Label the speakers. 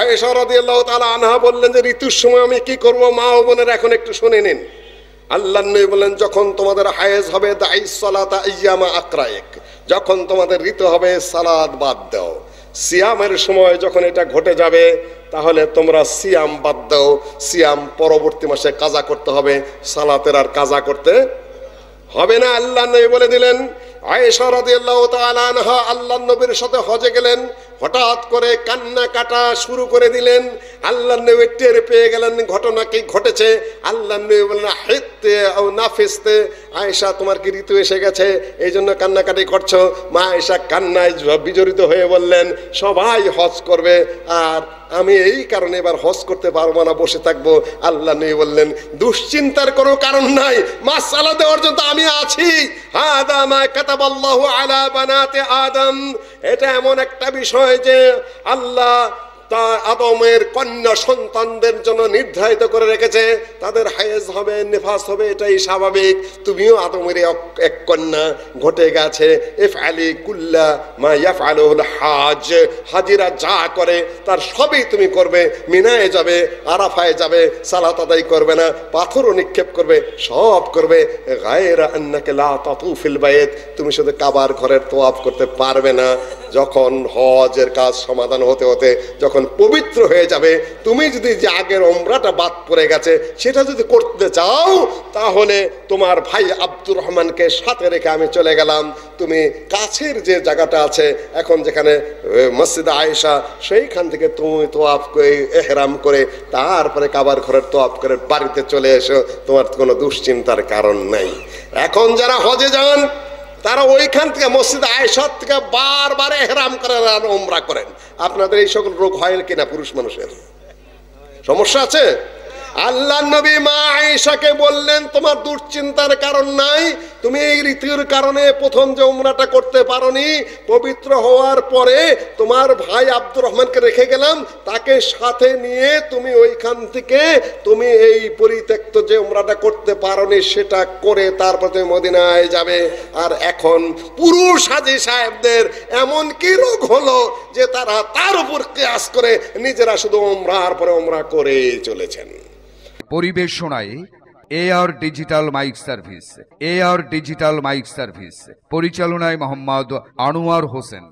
Speaker 1: আয়েশা রাদি আল্লাহ তালা আনহা বললেন যে ঋতুর সময় আমি কি করব মা ও বোনের এখন একটু শুনে নিন আল্লাহ নই বললেন যখন তোমাদের হায়েজ হবে সালাত আইয়ামা আকরায়েক যখন তোমাদের ঋতু হবে সালাদ বাদ দাও সিয়ামের সময় যখন এটা ঘটে যাবে তাহলে তোমরা সিয়াম বাদ দাও সিয়াম পরবর্তী মাসে কাজা করতে হবে সালাতের আর কাজা করতে হবে না আল্লাহ নবী বলে দিলেন আয়েশা রাদিয়াল্লাহু তাআলা আনহা আল্লাহ নবীর সাথে হজে গেলেন হঠাৎ করে কান্না কাটা শুরু করে দিলেন আল্লাহ নবী টের পেয়ে গেলেন ঘটনা কি ঘটেছে আল্লাহ নবী বললেন হেতে ও না ফেসতে আয়েশা তোমার কি ঋতু এসে গেছে এই জন্য কান্নাকাটি করছো মা আয়েশা কান্নায় বিজড়িত হয়ে বললেন সবাই হজ করবে আর আমি এই কারণে এবার হজ করতে পারবো না বসে থাকবো আল্লাহ নবী বললেন দুশ্চিন্তার কোনো কারণ নাই মাস সালা দেওয়ার জন্য আমি আছি হা মা আলা বানাতে আদম এটা এমন একটা বিষয় হয়েছে আল্লাহ তা আদমের কন্যা সন্তানদের জন্য নির্ধারিত করে রেখেছে তাদের হায়েজ হবে নেফাস হবে এটাই স্বাভাবিক তুমিও আদমের এক কন্যা ঘটে গেছে এফ আলি কুল্লা মা ইয়াফ আলুল হাজ হাজিরা যা করে তার সবই তুমি করবে মিনায় যাবে আরাফায় যাবে সালাত আদায় করবে না পাথরও নিক্ষেপ করবে সব করবে গায়ের আন্নাকে লা তাতু ফিল বায়েত তুমি শুধু কাবার ঘরের তোয়াফ করতে পারবে না যখন হজের কাজ সমাধান হতে হতে যখন পবিত্র হয়ে যাবে তুমি যদি যে আগের ওমরাটা বাদ পড়ে গেছে সেটা যদি করতে চাও তাহলে তোমার ভাই আব্দুর রহমানকে সাথে রেখে আমি চলে গেলাম তুমি কাছের যে জায়গাটা আছে এখন যেখানে মসজিদ আয়েশা সেইখান থেকে তুমি তোয়াফ করে এহরাম করে তারপরে কাবার ঘরের তোয়াফ করে বাড়িতে চলে এসো তোমার কোনো দুশ্চিন্তার কারণ নাই এখন যারা হজে যান তারা ওইখান থেকে মসজিদ আয়সাদ থেকে বারবার এহরাম করেন আর ওমরা করেন আপনাদের এই সকল রোগ হয় কিনা পুরুষ মানুষের সমস্যা আছে আল্লাহ নবী মা আয়েশাকে বললেন তোমার দুশ্চিন্তার কারণ নাই তুমি এই রীতির কারণে প্রথম যে উমরাটা করতে পারোনি পবিত্র হওয়ার পরে তোমার ভাই আব্দুর রহমানকে রেখে গেলাম তাকে সাথে নিয়ে তুমি ওইখান থেকে তুমি এই পরিত্যক্ত যে উমরাটা করতে নি সেটা করে তারপর তুমি মদিনায় যাবে আর এখন পুরুষ হাজি সাহেবদের এমন কি রোগ হলো যে তারা তার উপর কেয়াস করে নিজেরা শুধু উমরা আর পরে ওমরা করে চলেছেন পরিবেশনায় আর ডিজিটাল মাইক সার্ভিস এ আর ডিজিটাল মাইক সার্ভিস পরিচালনায় মোহাম্মদ আনোয়ার হোসেন